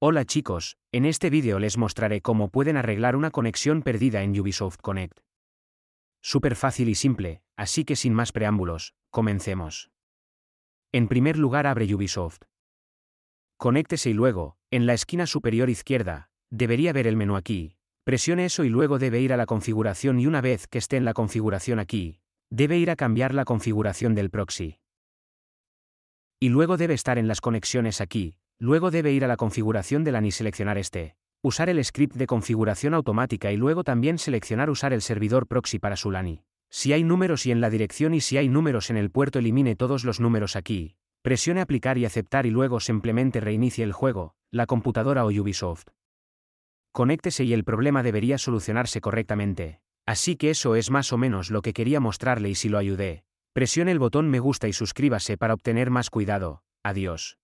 Hola chicos, en este vídeo les mostraré cómo pueden arreglar una conexión perdida en Ubisoft Connect. Súper fácil y simple, así que sin más preámbulos, comencemos. En primer lugar abre Ubisoft. Conéctese y luego, en la esquina superior izquierda, debería ver el menú aquí, presione eso y luego debe ir a la configuración y una vez que esté en la configuración aquí, debe ir a cambiar la configuración del proxy. Y luego debe estar en las conexiones aquí, Luego debe ir a la configuración de LAN y seleccionar este, usar el script de configuración automática y luego también seleccionar usar el servidor proxy para su LANI. Si hay números y en la dirección y si hay números en el puerto elimine todos los números aquí, presione aplicar y aceptar y luego simplemente reinicie el juego, la computadora o Ubisoft. Conéctese y el problema debería solucionarse correctamente. Así que eso es más o menos lo que quería mostrarle y si lo ayudé, presione el botón me gusta y suscríbase para obtener más cuidado. Adiós.